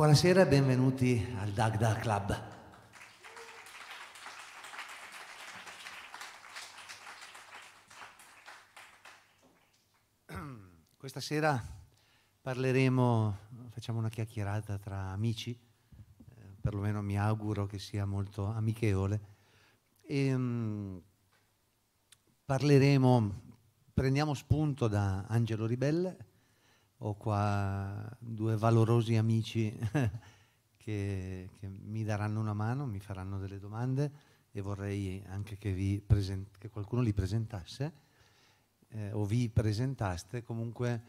Buonasera e benvenuti al Dagda Club. Questa sera parleremo, facciamo una chiacchierata tra amici, eh, perlomeno mi auguro che sia molto amichevole. E, mm, parleremo, prendiamo spunto da Angelo Ribelle, ho qua due valorosi amici che, che, mi daranno una mano, mi faranno delle domande e vorrei anche che, present- che qualcuno li presentasse eh, o vi presentaste comunque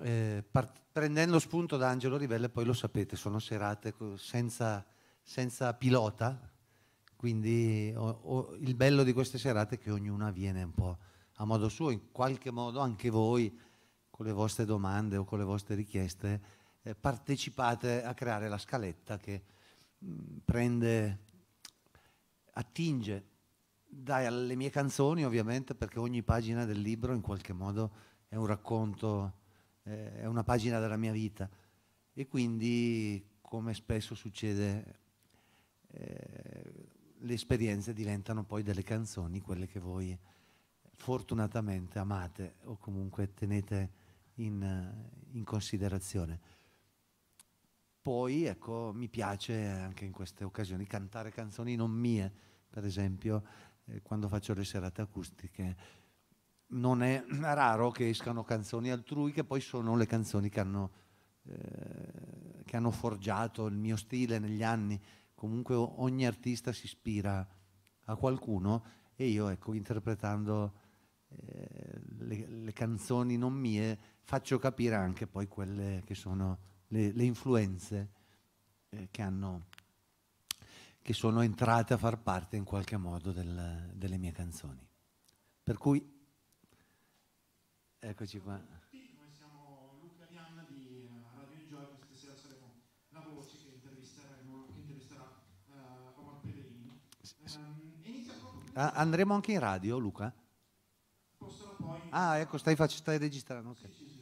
eh, part- prendendo spunto da Angelo Rivelle, poi lo sapete, sono serate senza, senza pilota, quindi o, o il bello di queste serate è che ognuna viene un po' a modo suo, in qualche modo anche voi con le vostre domande o con le vostre richieste, eh, partecipate a creare la scaletta che mh, mm, prende, attinge dalle mie canzoni ovviamente perché ogni pagina del libro in qualche modo è un racconto, eh, è una pagina della mia vita e quindi come spesso succede eh, le esperienze diventano poi delle canzoni, quelle che voi fortunatamente amate o comunque tenete in, in considerazione. Poi ecco, mi piace anche in queste occasioni cantare canzoni non mie, per esempio eh, quando faccio le serate acustiche. Non è raro che escano canzoni altrui che poi sono le canzoni che hanno, eh, che hanno forgiato il mio stile negli anni. Comunque ogni artista si ispira a qualcuno e io ecco, interpretando eh, le, le canzoni non mie faccio capire anche poi quelle che sono le, le influenze eh, che, hanno, che, sono entrate a far parte in qualche modo del, delle mie canzoni. Per cui, eccoci qua. andremo anche in radio, Luca? Posso poi... Ah, ecco, stai, stai registrando. Okay. Sì, sì, sì.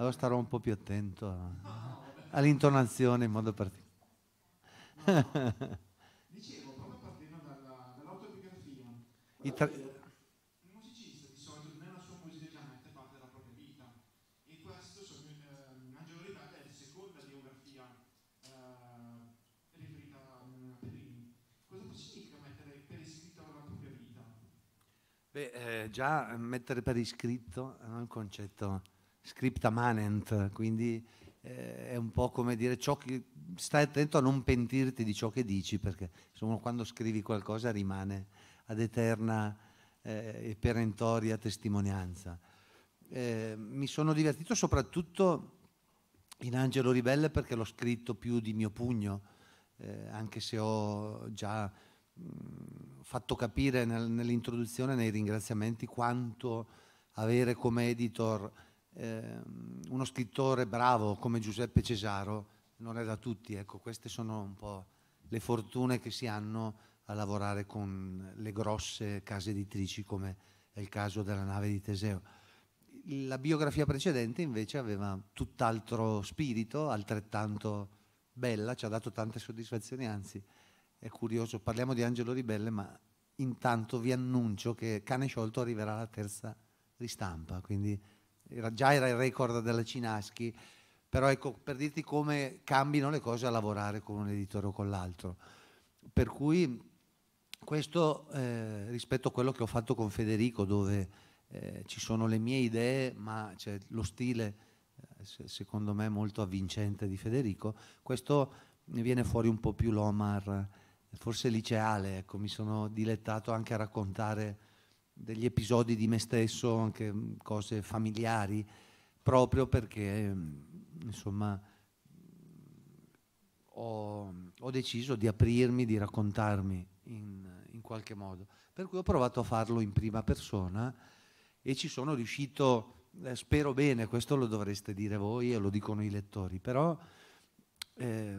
Allora starò un po' più attento all'intonazione in modo particolare. No, no. Dicevo, proprio partendo dalla, dall'autobiografia. Tra... Eh, un musicista di solito nella sua musica già mette parte della propria vita e questo, eh, Angelo Rivetta, è la seconda biografia eh, riferita a Pedrini. Cosa significa mettere per iscritto la propria vita? Beh, eh, già mettere per iscritto è un concetto scripta manent, quindi eh, è un po' come dire ciò che, stai attento a non pentirti di ciò che dici, perché insomma, quando scrivi qualcosa rimane ad eterna eh, e perentoria testimonianza. Eh, mi sono divertito soprattutto in Angelo Ribelle perché l'ho scritto più di mio pugno, eh, anche se ho già mh, fatto capire nel, nell'introduzione, nei ringraziamenti, quanto avere come editor eh, uno scrittore bravo come Giuseppe Cesaro non è da tutti, ecco, queste sono un po' le fortune che si hanno a lavorare con le grosse case editrici come è il caso della nave di Teseo. La biografia precedente invece aveva tutt'altro spirito, altrettanto bella, ci ha dato tante soddisfazioni, anzi è curioso, parliamo di Angelo Ribelle, ma intanto vi annuncio che Cane Sciolto arriverà alla terza ristampa, quindi era, già era il record della Cinaschi, però ecco, per dirti come cambino le cose a lavorare con un editore o con l'altro. Per cui questo eh, rispetto a quello che ho fatto con Federico, dove eh, ci sono le mie idee, ma c'è lo stile, eh, secondo me, molto avvincente di Federico, questo ne viene fuori un po' più l'Omar, forse liceale, ecco, mi sono dilettato anche a raccontare degli episodi di me stesso, anche mm, cose familiari, proprio perché mm, insomma ho, ho deciso di aprirmi, di raccontarmi in, in, qualche modo. Per cui ho provato a farlo in prima persona e ci sono riuscito, eh, spero bene, questo lo dovreste dire voi e lo dicono i lettori, però eh,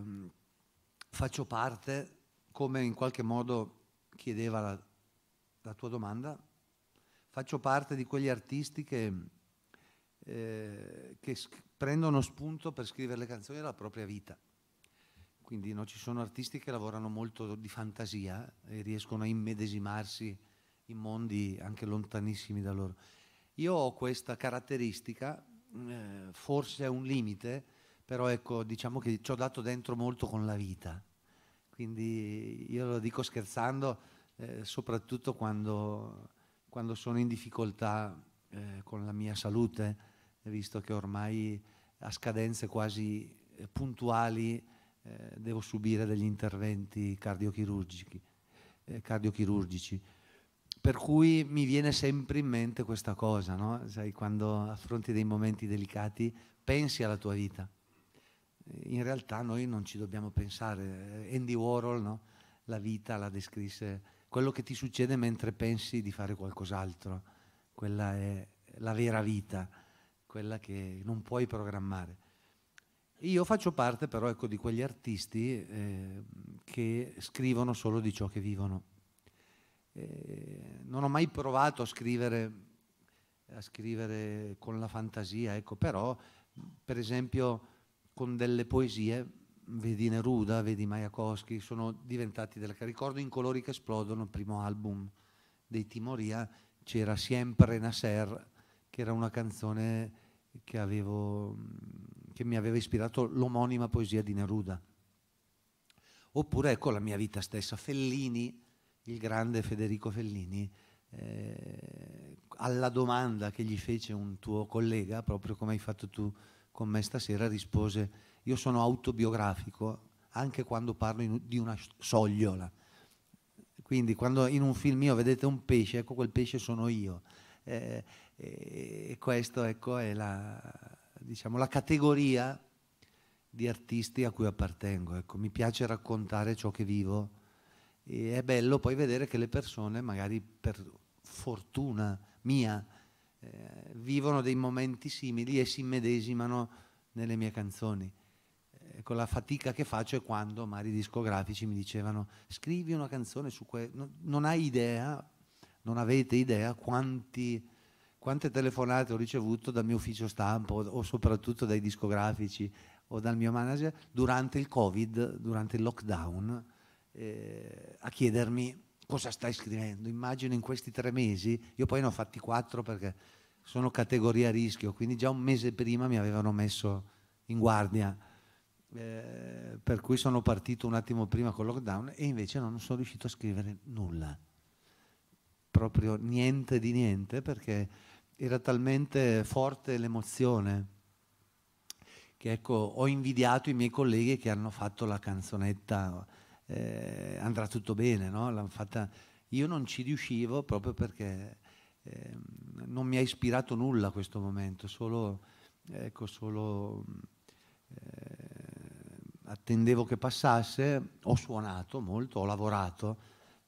faccio parte, come in qualche modo chiedeva la, la tua domanda, faccio parte di quegli artisti che, eh, che prendono spunto per scrivere le canzoni della propria vita. Quindi no, ci sono artisti che lavorano molto di fantasia e riescono a immedesimarsi in mondi anche lontanissimi da loro. Io ho questa caratteristica, eh, forse è un limite, però ecco, diciamo che ci ho dato dentro molto con la vita. Quindi io lo dico scherzando, eh, soprattutto quando quando sono in difficoltà eh, con la mia salute, visto che ormai a scadenze quasi eh, puntuali eh, devo subire degli interventi cardiochirurgici, eh, cardiochirurgici, Per cui mi viene sempre in mente questa cosa, no? Sai, quando affronti dei momenti delicati pensi alla tua vita. In realtà noi non ci dobbiamo pensare. Andy Warhol no? la vita la descrisse quello che ti succede mentre pensi di fare qualcos'altro. Quella è la vera vita, quella che non puoi programmare. Io faccio parte però ecco, di quegli artisti eh, che scrivono solo di ciò che vivono. Eh, non ho mai provato a scrivere, a scrivere con la fantasia, ecco, però per esempio con delle poesie vedi Neruda, vedi Mayakovsky, sono diventati delle... Ricordo in colori che esplodono, il primo album dei Timoria, c'era Siempre Nasser, che era una canzone che, avevo, che mi aveva ispirato l'omonima poesia di Neruda. Oppure ecco la mia vita stessa, Fellini, il grande Federico Fellini, eh, alla domanda che gli fece un tuo collega, proprio come hai fatto tu con me stasera rispose, io sono autobiografico anche quando parlo in, di una sogliola. Quindi quando in un film mio vedete un pesce, ecco quel pesce sono io. Eh, eh e questa ecco, è la, diciamo, la, categoria di artisti a cui appartengo. Ecco, mi piace raccontare ciò che vivo e è bello poi vedere che le persone, magari per fortuna mia, eh, vivono dei momenti simili e si immedesimano nelle mie canzoni. Ecco, la fatica che faccio è quando magari i discografici mi dicevano scrivi una canzone su questo, no, non hai idea, non avete idea quanti, quante telefonate ho ricevuto dal mio ufficio stampo o, o soprattutto dai discografici o dal mio manager durante il covid, durante il lockdown, eh, a chiedermi cosa stai scrivendo? Immagino in questi tre mesi, io poi ne ho fatti quattro perché sono categoria a rischio, quindi già un mese prima mi avevano messo in guardia, eh, per cui sono partito un attimo prima col lockdown e invece non sono riuscito a scrivere nulla, proprio niente di niente perché era talmente forte l'emozione che ecco, ho invidiato i miei colleghi che hanno fatto la canzonetta eh, andrà tutto bene, no? fatta... Io non ci riuscivo proprio perché eh, non mi ha ispirato nulla a questo momento, solo, ecco, solo eh, attendevo che passasse, ho suonato molto, ho lavorato,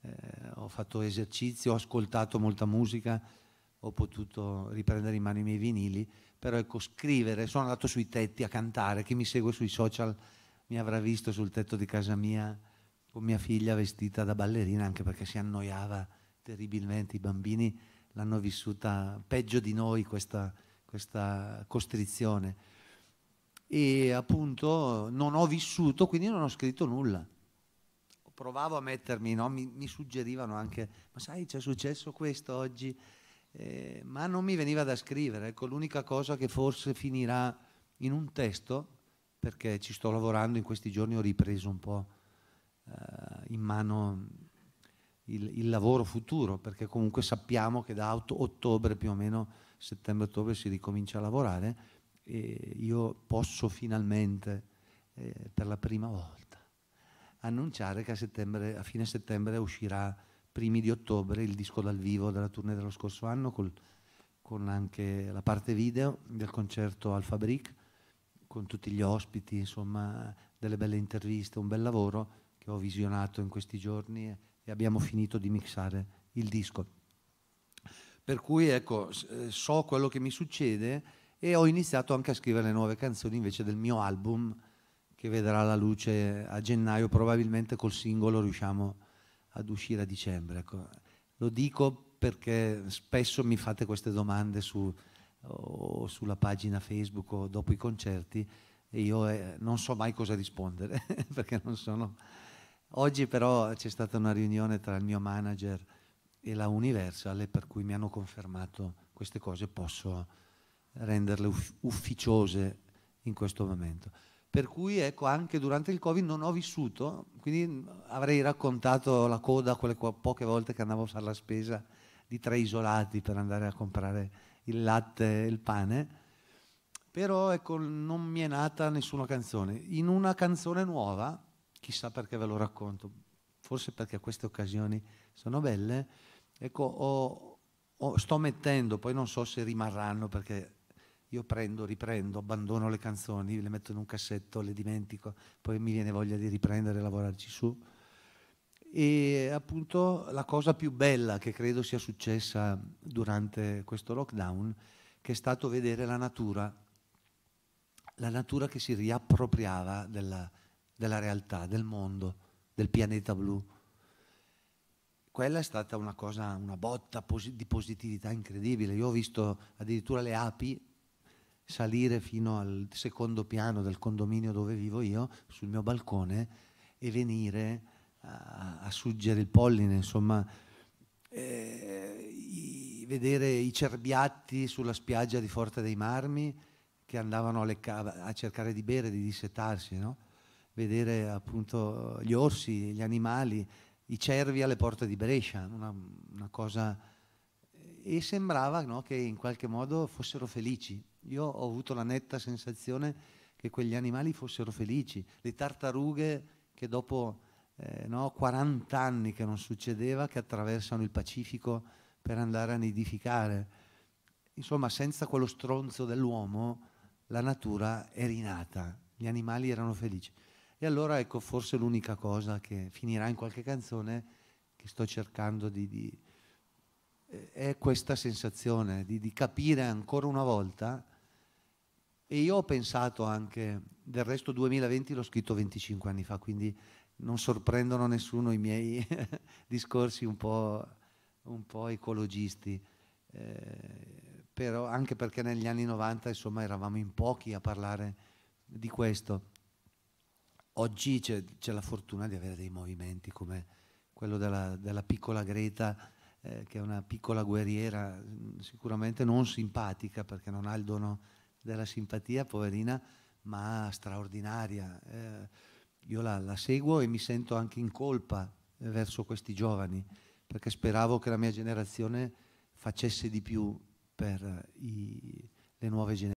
eh, ho fatto esercizio, ho ascoltato molta musica, ho potuto riprendere in mano i miei vinili, però ecco scrivere, sono andato sui tetti a cantare, chi mi segue sui social mi avrà visto sul tetto di casa mia con mia figlia vestita da ballerina, anche perché si annoiava terribilmente. I bambini l'hanno vissuta peggio di noi questa, questa costrizione. E appunto non ho vissuto, quindi non ho scritto nulla provavo a mettermi, no? mi, mi, suggerivano anche, ma sai c'è successo questo oggi, eh, ma non mi veniva da scrivere, ecco l'unica cosa che forse finirà in un testo, perché ci sto lavorando in questi giorni, ho ripreso un po' Eh, in mano il, il, lavoro futuro, perché comunque sappiamo che da ottobre più o meno, settembre-ottobre si ricomincia a lavorare e io posso finalmente, eh, per la prima volta, annunciare che a, a, fine settembre uscirà, primi di ottobre, il disco dal vivo della tournée dello scorso anno, col, con anche la parte video del concerto al Fabric, con tutti gli ospiti, insomma, delle belle interviste, un bel lavoro che ho visionato in questi giorni e abbiamo finito di mixare il disco. Per cui ecco, eh, so quello che mi succede e ho iniziato anche a scrivere nuove canzoni invece del mio album che vedrà la luce a gennaio, probabilmente col singolo riusciamo ad uscire a dicembre. Ecco. Lo dico perché spesso mi fate queste domande su, o sulla pagina Facebook o dopo i concerti e io eh, non so mai cosa rispondere perché non sono Oggi però c'è stata una riunione tra il mio manager e la Universal per cui mi hanno confermato queste cose, posso renderle uff ufficiose in questo momento. Per cui ecco, anche durante il Covid non ho vissuto, quindi mm, avrei raccontato la coda quelle poche volte che andavo a fare la spesa di tre isolati per andare a comprare il latte e il pane, però ecco, non mi è nata nessuna canzone. In una canzone nuova, chissà perché ve lo racconto, forse perché queste occasioni sono belle, ecco, ho, ho, sto mettendo, poi non so se rimarranno perché io prendo, riprendo, abbandono le canzoni, le metto in un cassetto, le dimentico, poi mi viene voglia di riprendere e lavorarci su. E appunto la cosa più bella che credo sia successa durante questo lockdown, che è stato vedere la natura, la natura che si riappropriava della, della realtà, del mondo, del pianeta blu. Quella è stata una cosa, una botta di positività incredibile. Io ho visto addirittura le api salire fino al secondo piano del condominio dove vivo io, sul mio balcone, e venire a, a suggere il polline, insomma, eh, i, vedere i cerbiatti sulla spiaggia di Forte dei Marmi che andavano a, a cercare di bere, di dissetarsi, no? vedere appunto gli orsi, gli animali, i cervi alle porte di Brescia, una, una cosa... E sembrava no, che in qualche modo fossero felici. Io ho avuto la netta sensazione che quegli animali fossero felici, le tartarughe che dopo eh, no, 40 anni che non succedeva, che attraversano il Pacifico per andare a nidificare. Insomma, senza quello stronzo dell'uomo, la natura è rinata, gli animali erano felici. E allora ecco forse l'unica cosa che finirà in qualche canzone che sto cercando di... di eh, è questa sensazione di, di capire ancora una volta e io ho pensato anche, del resto 2020 l'ho scritto 25 anni fa, quindi non sorprendono nessuno i miei discorsi un po', un po ecologisti, eh, però anche perché negli anni 90 insomma eravamo in pochi a parlare di questo. Oggi c'è, c'è, la fortuna di avere dei movimenti come quello della, della piccola Greta, eh, che è una piccola guerriera, mm, sicuramente non simpatica perché non ha il dono della simpatia, poverina, ma straordinaria. Eh, io la, la, seguo e mi sento anche in colpa verso questi giovani, perché speravo che la mia generazione facesse di più per i, le nuove generazioni.